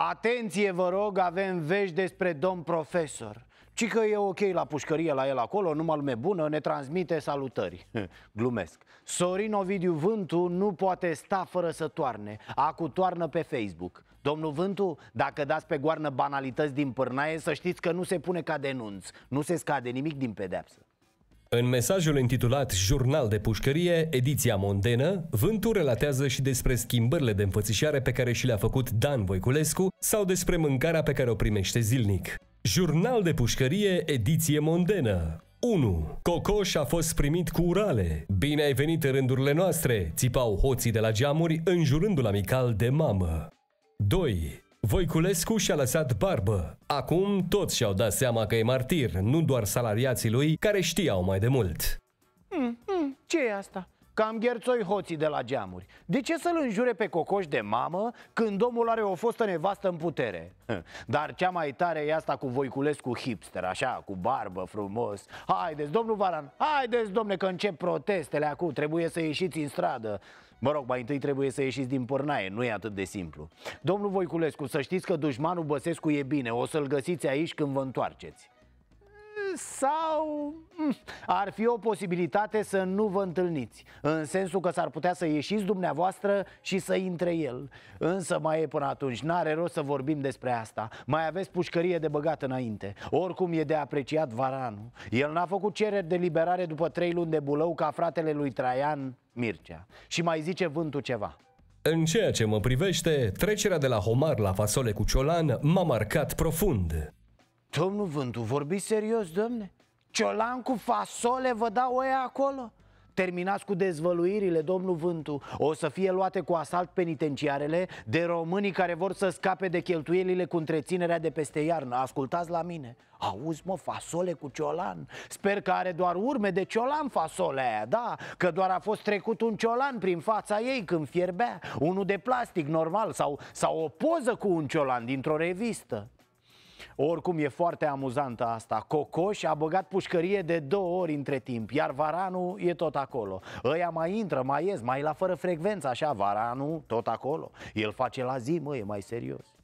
Atenție, vă rog, avem vești despre domn profesor. Ci că e ok la pușcărie la el acolo, numai lume bună, ne transmite salutări. Glumesc. Sorin Ovidiu Vântu nu poate sta fără să toarne. Acu toarnă pe Facebook. Domnul Vântu, dacă dați pe goarnă banalități din pârnaie, să știți că nu se pune ca denunț. Nu se scade nimic din pedeapsă. În mesajul intitulat Jurnal de pușcărie, ediția mondenă, Vântul relatează și despre schimbările de înfățișare pe care și le-a făcut Dan Voiculescu sau despre mâncarea pe care o primește zilnic. Jurnal de pușcărie, ediție mondenă. 1. Cocoș a fost primit cu urale. Bine ai venit în rândurile noastre, țipau hoții de la geamuri înjurându-l amical de mamă. 2. Voiculescu și-a lăsat barbă. Acum toți și-au dat seama că e martir, nu doar salariații lui, care știau mai de mult. Mm, mm, ce e asta? că am gherțoi hoții de la geamuri. De ce să-l înjure pe cocoș de mamă când omul are o fostă nevastă în putere? Dar cea mai tare e asta cu Voiculescu hipster, așa, cu barbă frumos. Haideți, domnul Varan, haideți, domne, că încep protestele acum, trebuie să ieșiți în stradă. Mă rog, mai întâi trebuie să ieșiți din pornaie, nu e atât de simplu. Domnul Voiculescu, să știți că dușmanul Băsescu e bine, o să-l găsiți aici când vă întoarceți sau mm, ar fi o posibilitate să nu vă întâlniți În sensul că s-ar putea să ieșiți dumneavoastră și să intre el Însă mai e până atunci, n-are rost să vorbim despre asta Mai aveți pușcărie de băgat înainte Oricum e de apreciat Varanu El n-a făcut cereri de liberare după trei luni de bulău ca fratele lui Traian Mircea Și mai zice vântul ceva în ceea ce mă privește, trecerea de la homar la fasole cu ciolan m-a marcat profund. Domnul Vântu, vorbi serios, domne? Ciolan cu fasole vă dau oia acolo? Terminați cu dezvăluirile, domnul Vântu O să fie luate cu asalt penitenciarele De românii care vor să scape de cheltuielile cu întreținerea de peste iarnă Ascultați la mine Auzi mă, fasole cu ciolan Sper că are doar urme de ciolan fasolea aia, da Că doar a fost trecut un ciolan prin fața ei când fierbea Unul de plastic normal sau, sau o poză cu un ciolan dintr-o revistă oricum e foarte amuzantă asta. Cocoș a băgat pușcărie de două ori între timp, iar Varanu e tot acolo. Ăia mai intră, mai ies, mai la fără frecvență, așa, Varanu tot acolo. El face la zi, mă, e mai serios.